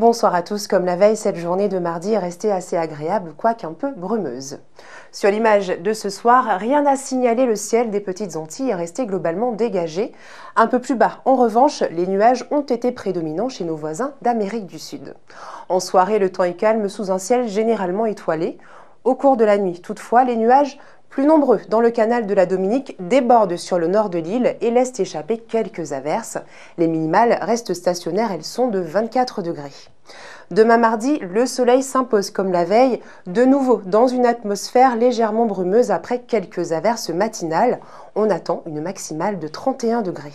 Bonsoir à tous. Comme la veille, cette journée de mardi est restée assez agréable, quoique un peu brumeuse. Sur l'image de ce soir, rien n'a signalé Le ciel des Petites Antilles est resté globalement dégagé. Un peu plus bas, en revanche, les nuages ont été prédominants chez nos voisins d'Amérique du Sud. En soirée, le temps est calme sous un ciel généralement étoilé. Au cours de la nuit, toutefois, les nuages plus nombreux dans le canal de la Dominique débordent sur le nord de l'île et laissent échapper quelques averses. Les minimales restent stationnaires, elles sont de 24 degrés. Demain mardi, le soleil s'impose comme la veille, de nouveau dans une atmosphère légèrement brumeuse après quelques averses matinales. On attend une maximale de 31 degrés.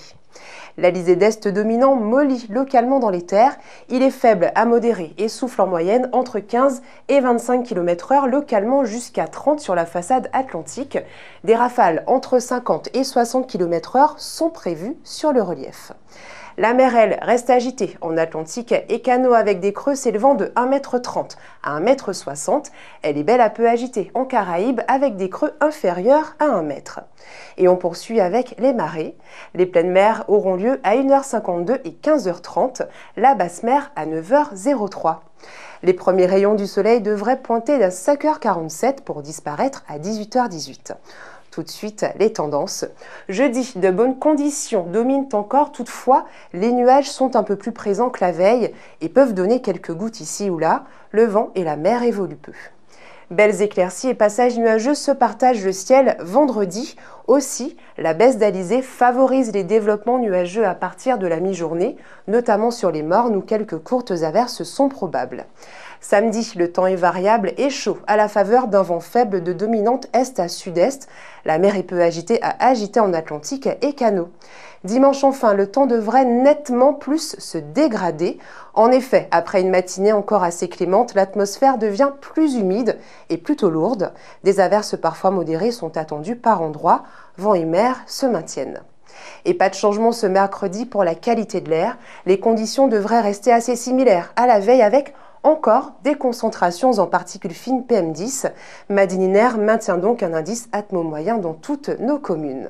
L'alizé d'Est dominant mollit localement dans les terres. Il est faible à modéré et souffle en moyenne entre 15 et 25 km h localement jusqu'à 30 sur la façade atlantique. Des rafales entre 50 et 60 km h sont prévues sur le relief. La mer, elle, reste agitée en Atlantique et canot avec des creux s'élevant de 1m30 à 1m60. Elle est belle à peu agitée en Caraïbes avec des creux inférieurs à 1 m. Et on poursuit avec les marées. Les pleines mers auront lieu à 1h52 et 15h30, la basse mer à 9h03. Les premiers rayons du soleil devraient pointer à 5h47 pour disparaître à 18h18 tout de suite les tendances. Jeudi, de bonnes conditions dominent encore, toutefois les nuages sont un peu plus présents que la veille et peuvent donner quelques gouttes ici ou là. Le vent et la mer évoluent peu. Belles éclaircies et passages nuageux se partagent le ciel vendredi. Aussi, la baisse d'alizé favorise les développements nuageux à partir de la mi-journée, notamment sur les mornes où quelques courtes averses sont probables. Samedi, le temps est variable et chaud à la faveur d'un vent faible de dominante est à sud-est. La mer est peu agitée à agiter en Atlantique et Canaux. Dimanche enfin, le temps devrait nettement plus se dégrader. En effet, après une matinée encore assez clémente, l'atmosphère devient plus humide et plutôt lourde. Des averses parfois modérées sont attendues par endroits. Vent et mer se maintiennent. Et pas de changement ce mercredi pour la qualité de l'air. Les conditions devraient rester assez similaires à la veille avec encore des concentrations en particules fines PM10. Madininaire maintient donc un indice atmo-moyen dans toutes nos communes.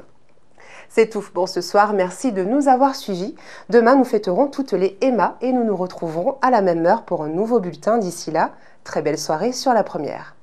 C'est tout pour ce soir. Merci de nous avoir suivis. Demain, nous fêterons toutes les EMA et nous nous retrouverons à la même heure pour un nouveau bulletin. D'ici là, très belle soirée sur la première.